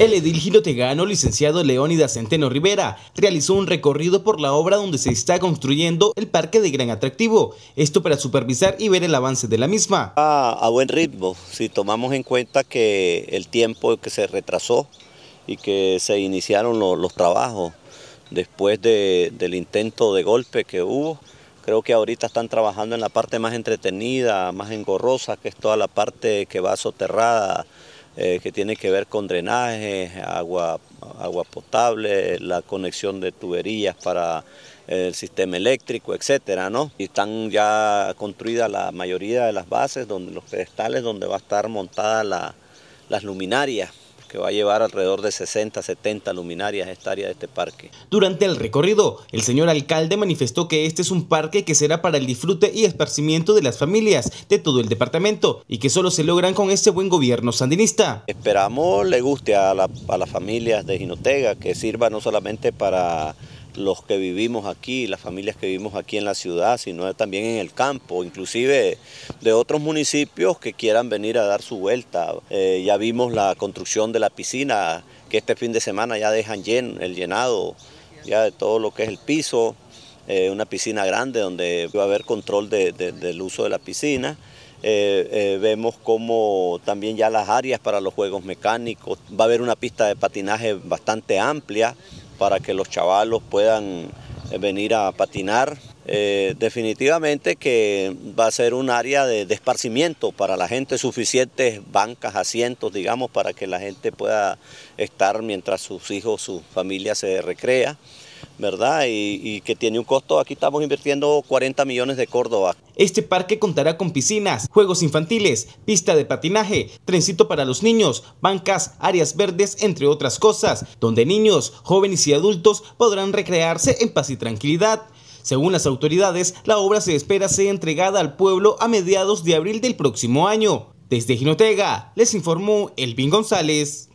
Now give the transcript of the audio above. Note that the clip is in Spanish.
El edil tegano, licenciado Leónidas Centeno Rivera, realizó un recorrido por la obra donde se está construyendo el parque de gran atractivo. Esto para supervisar y ver el avance de la misma. A, buen ritmo, si tomamos en cuenta que el tiempo que se retrasó y que se iniciaron los trabajos después del intento de golpe que hubo, creo que ahorita están trabajando en la parte más entretenida, más engorrosa, que es toda la parte que va soterrada eh, que tiene que ver con drenaje, agua, agua potable, la conexión de tuberías para eh, el sistema eléctrico, etcétera, Y están ya construidas la mayoría de las bases, donde, los pedestales donde va a estar montada las luminarias que va a llevar alrededor de 60, 70 luminarias a esta área de este parque. Durante el recorrido, el señor alcalde manifestó que este es un parque que será para el disfrute y esparcimiento de las familias de todo el departamento y que solo se logran con este buen gobierno sandinista. Esperamos le guste a, a las familias de Ginotega, que sirva no solamente para los que vivimos aquí, las familias que vivimos aquí en la ciudad, sino también en el campo, inclusive de otros municipios que quieran venir a dar su vuelta. Eh, ya vimos la construcción de la piscina, que este fin de semana ya dejan llen, el llenado ya de todo lo que es el piso, eh, una piscina grande donde va a haber control del uso de la piscina. Eh, vemos como también ya las áreas para los juegos mecánicos, va a haber una pista de patinaje bastante amplia para que los chavalos puedan eh, venir a patinar. Eh, definitivamente que va a ser un área de, de, esparcimiento para la gente, suficientes bancas, asientos, digamos, para que la gente pueda estar mientras sus hijos, su familia se recrea. ¿verdad? Y, que tiene un costo, aquí estamos invirtiendo 40 millones de Córdoba. Este parque contará con piscinas, juegos infantiles, pista de patinaje, trencito para los niños, bancas, áreas verdes, entre otras cosas, donde niños, jóvenes y adultos podrán recrearse en paz y tranquilidad. Según las autoridades, la obra se espera ser entregada al pueblo a mediados de abril del próximo año. Desde Ginotega, les informó Elvin González.